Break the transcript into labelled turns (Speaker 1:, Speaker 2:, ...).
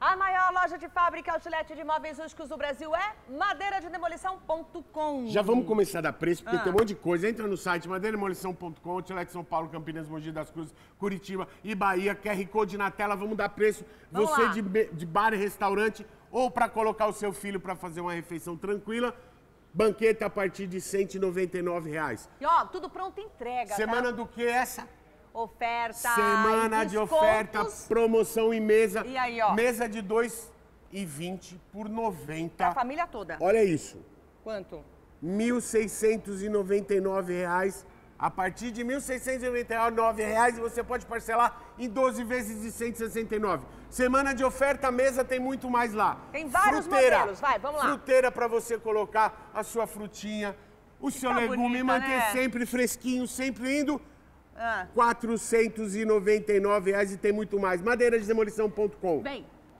Speaker 1: A maior loja de fábrica outlet de imóveis rústicos do Brasil é madeirademolição.com.
Speaker 2: Já vamos começar a dar preço, porque ah. tem um monte de coisa. Entra no site madeirademolição.com, outlet São Paulo, Campinas, Mogi das Cruzes, Curitiba e Bahia. QR Code na tela, vamos dar preço. Vamos Você de, de, bar e restaurante ou para colocar o seu filho para fazer uma refeição tranquila. Banqueta a partir de R$ 199. Reais.
Speaker 1: E ó, tudo pronto entrega, Semana tá? do
Speaker 2: que essa?
Speaker 1: oferta. Semana de oferta,
Speaker 2: promoção e mesa. E aí, ó. Mesa de 2 e 20 por 90. Pra família toda. Olha isso. Quanto? R$ 1.699. A partir de R$ 1.699 você pode parcelar em 12 vezes de 169. Semana de oferta, mesa tem muito mais lá. Tem vários fruteira, modelos, vai, vamos lá. Fruteira para você colocar a sua frutinha, o seu tá legume, bonita, manter né? sempre fresquinho, sempre indo. Ah. 499 reais e tem muito mais. Madeirasdemolição.com.
Speaker 1: Vem.